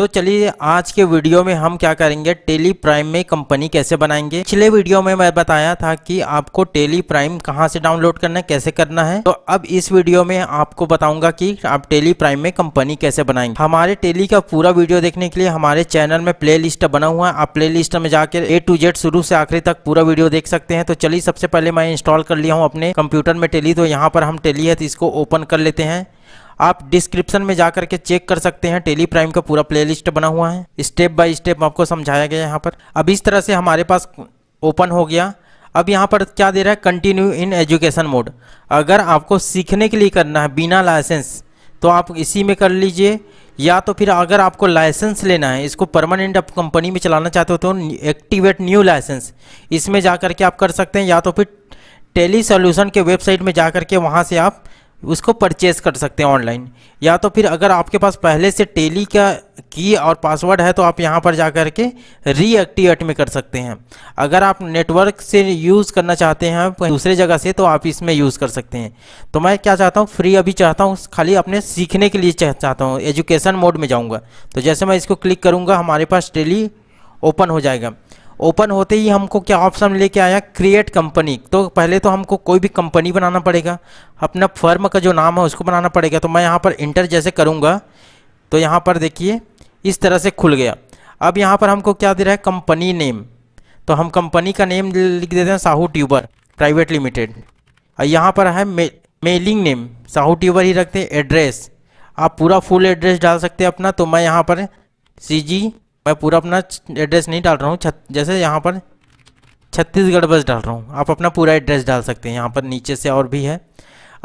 तो चलिए आज के वीडियो में हम क्या करेंगे टेली प्राइम में कंपनी कैसे बनाएंगे पिछले वीडियो में मैं बताया था कि आपको टेली प्राइम कहाँ से डाउनलोड करना है कैसे करना है तो अब इस वीडियो में आपको बताऊंगा कि आप टेली प्राइम में कंपनी कैसे बनाएंगे हमारे टेली का पूरा वीडियो देखने के लिए हमारे चैनल में प्ले लिस्ट बना हुआ है आप प्ले लिस्ट में जाकर ए टू जेड शुरू से आखिरी तक पूरा वीडियो देख सकते हैं तो चलिए सबसे पहले मैं इंस्टॉल कर लिया हूँ अपने कंप्यूटर में टेली तो यहाँ पर हम टेली है तो इसको ओपन कर लेते हैं आप डिस्क्रिप्शन में जाकर के चेक कर सकते हैं टेली प्राइम का पूरा प्लेलिस्ट बना हुआ है स्टेप बाय स्टेप आपको समझाया गया यहाँ पर अब इस तरह से हमारे पास ओपन हो गया अब यहाँ पर क्या दे रहा है कंटिन्यू इन एजुकेशन मोड अगर आपको सीखने के लिए करना है बिना लाइसेंस तो आप इसी में कर लीजिए या तो फिर अगर आपको लाइसेंस लेना है इसको परमानेंट आप कंपनी में चलाना चाहते हो तो एक्टिवेट न्यू लाइसेंस इसमें जा करके आप कर सकते हैं या तो फिर टेली सोल्यूशन के वेबसाइट में जा कर के वहाँ से आप उसको परचेज कर सकते हैं ऑनलाइन या तो फिर अगर आपके पास पहले से टेली का की और पासवर्ड है तो आप यहाँ पर जा कर के रीएक्टिवेट में कर सकते हैं अगर आप नेटवर्क से यूज़ करना चाहते हैं दूसरे जगह से तो आप इसमें यूज़ कर सकते हैं तो मैं क्या चाहता हूँ फ्री अभी चाहता हूँ खाली अपने सीखने के लिए चाहता हूँ एजुकेशन मोड में जाऊँगा तो जैसे मैं इसको क्लिक करूँगा हमारे पास टेली ओपन हो जाएगा ओपन होते ही हमको क्या ऑप्शन लेके आया क्रिएट कंपनी तो पहले तो हमको कोई भी कंपनी बनाना पड़ेगा अपना फर्म का जो नाम है उसको बनाना पड़ेगा तो मैं यहाँ पर इंटर जैसे करूँगा तो यहाँ पर देखिए इस तरह से खुल गया अब यहाँ पर हमको क्या दे रहा है कंपनी नेम तो हम कंपनी का नेम लिख देते हैं साहू ट्यूबर प्राइवेट लिमिटेड और यहाँ पर है मेलिंग नेम साहू ट्यूबर ही रखते हैं एड्रेस आप पूरा फुल एड्रेस डाल सकते हैं अपना तो मैं यहाँ पर सी जी मैं पूरा अपना एड्रेस नहीं डाल रहा हूँ जैसे यहाँ पर छत्तीसगढ़ बस डाल रहा हूँ आप अपना पूरा एड्रेस डाल सकते हैं यहाँ पर नीचे से और भी है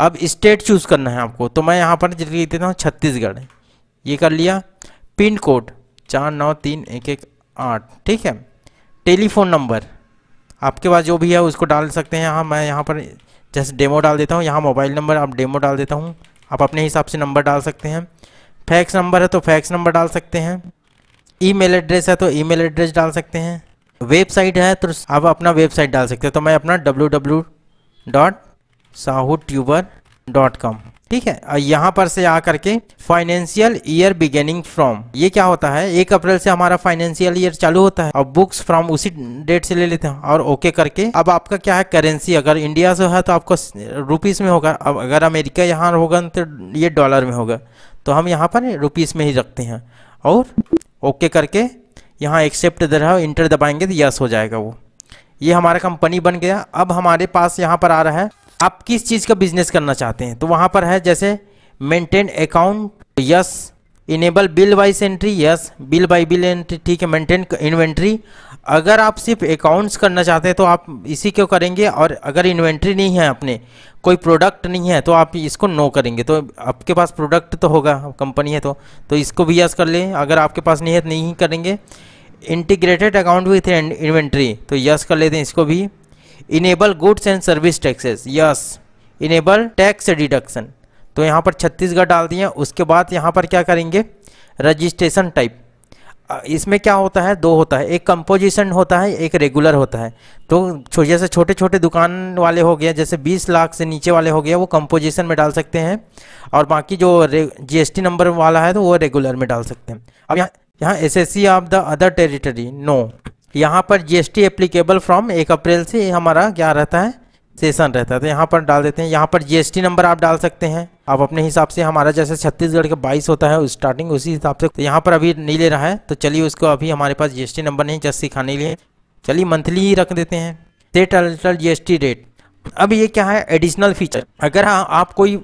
अब स्टेट चूज़ करना है आपको तो मैं यहाँ पर लिख देता हूँ छत्तीसगढ़ ये कर लिया पिन कोड चार नौ तीन एक एक आठ ठीक है टेलीफोन नंबर आपके पास जो भी है उसको डाल सकते हैं यहाँ मैं यहाँ पर जैसे डेमो डाल देता हूँ यहाँ मोबाइल नंबर आप डेमो डाल देता हूँ आप अपने हिसाब से नंबर डाल सकते हैं फैक्स नंबर है तो फैक्स नंबर डाल सकते हैं ईमेल एड्रेस है तो ईमेल एड्रेस डाल सकते हैं वेबसाइट है तो आप अपना वेबसाइट डाल सकते हैं तो मैं अपना W W dot Sahu tuber dot com ठीक है और यहाँ पर से आ करके फाइनेंशियल ईयर बिगेनिंग फ्रॉम ये क्या होता है एक अप्रैल से हमारा फाइनेंशियल ईयर चालू होता है और बुक्स फ्रॉम उसी डेट से ले लेते हैं और ओके करके अब आपका क्या है करेंसी अगर इंडिया से है तो आपको रुपीस में होगा अब अगर अमेरिका यहाँ होगा तो ये डॉलर में होगा तो हम यहाँ पर रुपीस में ही रखते हैं और ओके करके यहाँ एक्सेप्ट दर इंटर दबाएंगे तो यस हो जाएगा वो ये हमारा कंपनी बन गया अब हमारे पास यहाँ पर आ रहा है आप किस चीज़ का बिजनेस करना चाहते हैं तो वहाँ पर है जैसे maintain account yes enable bill wise entry yes bill by bill entry ठीक है मेंटेन इन्वेंट्री अगर आप सिर्फ अकाउंट्स करना चाहते हैं तो आप इसी को करेंगे और अगर इन्वेंट्री नहीं है अपने कोई प्रोडक्ट नहीं है तो आप इसको नो करेंगे तो आपके पास प्रोडक्ट तो होगा कंपनी है तो तो इसको भी यस कर लें अगर आपके पास नहीं है तो नहीं करेंगे इंटीग्रेटेड अकाउंट विथ इन्वेंट्री तो यस कर लेते हैं इसको भी enable goods and service taxes yes enable tax deduction तो यहाँ पर छत्तीसगढ़ डाल दिए उसके बाद यहाँ पर क्या करेंगे रजिस्ट्रेशन टाइप इसमें क्या होता है दो होता है एक कंपोजिशन होता है एक रेगुलर होता है तो जैसे छोटे छोटे दुकान वाले हो गए जैसे 20 लाख से नीचे वाले हो गए वो कंपोजिशन में डाल सकते हैं और बाकी जो जीएसटी नंबर वाला है तो वो रेगुलर में डाल सकते हैं अब यहाँ यहाँ S S C of the other territory no यहाँ पर टी एप्लीकेबल फ्रॉम एक अप्रैल से हमारा क्या रहता है सेशन रहता है तो यहाँ पर डाल देते हैं यहाँ पर जीएसटी नंबर आप डाल सकते हैं आप अपने हिसाब से हमारा जैसे छत्तीसगढ़ के बाईस होता है स्टार्टिंग उसी हिसाब से तो यहाँ पर अभी नहीं ले रहा है तो चलिए उसको अभी हमारे पास जीएसटी नंबर नहीं जस्ट सिखाने लिए चलिए मंथली ही रख देते हैं स्टेट अल्टल जीएसटी रेट अब ये क्या है एडिशनल फीचर अगर हाँ, आप कोई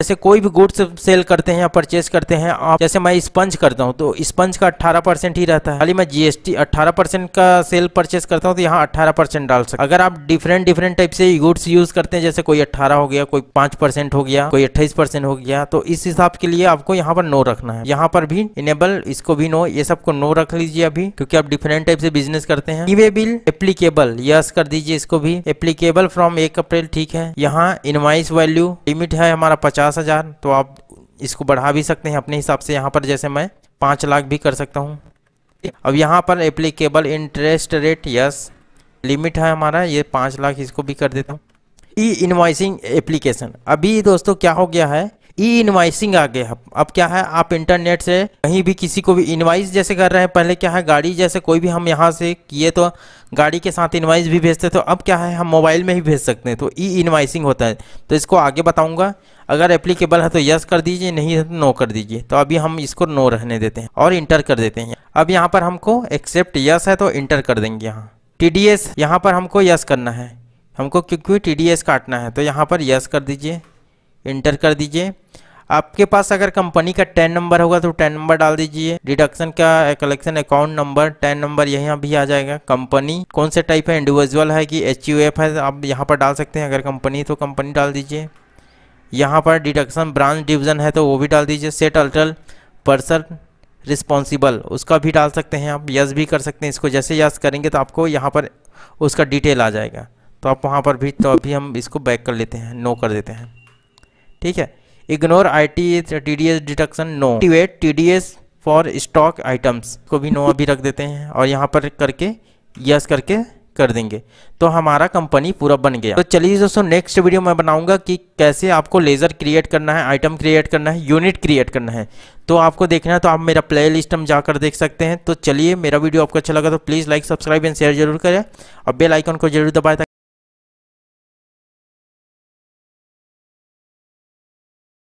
जैसे कोई भी गुड्स सेल करते हैं या परचेज करते हैं आप जैसे मैं स्पंज करता हूँ तो स्पंज का 18 परसेंट ही रहता है खाली मैं जीएसटी 18 परसेंट का सेल परचेज करता हूँ तो यहाँ 18 परसेंट डाल सकते अगर आप डिफरेंट डिफरेंट टाइप से गुड्स यूज करते हैं जैसे कोई 18 हो गया कोई 5 परसेंट हो गया कोई अट्ठाईस परसेंट हो गया तो इस हिसाब के लिए आपको यहाँ पर नो रखना है यहाँ पर भी इनेबल इसको भी नो ये सबको नो रख लीजिए अभी क्योंकि आप डिफरेंट टाइप से बिजनेस करते हैं ईवे बिल एप्लीकेबल यस कर दीजिए इसको भी एप्लीकेबल फ्रॉम एक अप्रैल ठीक है यहाँ इनवाइस वैल्यू लिमिट है हमारा पचास पचास हज़ार तो आप इसको बढ़ा भी सकते हैं अपने हिसाब से यहाँ पर जैसे मैं पाँच लाख भी कर सकता हूँ अब यहाँ पर applicable interest rate yes limit है हमारा ये पाँच लाख इसको भी कर देता हूँ ई इन्वाइसिंग एप्लीकेशन अभी दोस्तों क्या हो गया है ई इनवाइसिंग आ गया अब क्या है आप इंटरनेट से कहीं भी किसी को भी इनवाइस जैसे कर रहे हैं पहले क्या है गाड़ी जैसे कोई भी हम यहाँ से किए तो गाड़ी के साथ इनवाइस भी भेजते तो अब क्या है हम मोबाइल में ही भेज सकते हैं तो ई इनवाइसिंग होता है तो इसको आगे बताऊँगा अगर एप्लीकेबल है तो यस कर दीजिए नहीं है तो नो कर दीजिए तो अभी हम इसको नो रहने देते हैं और इंटर कर देते हैं अब यहाँ पर हमको एक्सेप्ट यस है तो इंटर कर देंगे यहाँ टी डी एस यहाँ पर हमको यस करना है हमको क्योंकि टी डी एस काटना है तो यहाँ पर यस कर दीजिए इंटर कर दीजिए आपके पास अगर कंपनी का टेन नंबर होगा तो टेन नंबर डाल दीजिए डिडक्शन का collection account number ten number यहाँ भी आ जाएगा कंपनी कौन से टाइप है इंडिविजुअल है कि एच यू एफ है आप यहाँ पर डाल सकते हैं अगर कंपनी तो कंपनी डाल दीजिए यहाँ पर डिडक्शन ब्रांच डिवीजन है तो वो भी डाल दीजिए सेट अल्टल पर्सन रिस्पॉन्सिबल उसका भी डाल सकते हैं आप यस भी कर सकते हैं इसको जैसे यस करेंगे तो आपको यहाँ पर उसका डिटेल आ जाएगा तो आप वहाँ पर भी तो अभी हम इसको बैक कर लेते हैं नो कर देते हैं ठीक है ignore I T S T D S deduction no activate T D S for stock items को भी नो अभी रख देते हैं और यहाँ पर करके यस करके कर देंगे तो हमारा कंपनी पूरा बन गया तो चलिए दोस्तों नेक्स्ट वीडियो मैं बनाऊंगा कि कैसे आपको लेज़र क्रिएट करना है आइटम क्रिएट करना है यूनिट क्रिएट करना है तो आपको देखना है तो आप मेरा प्ले लिस्ट में जाकर देख सकते हैं तो चलिए मेरा वीडियो आपको अच्छा लगा तो please like subscribe and share जरूर करें और बेलाइकन को जरूर दबाए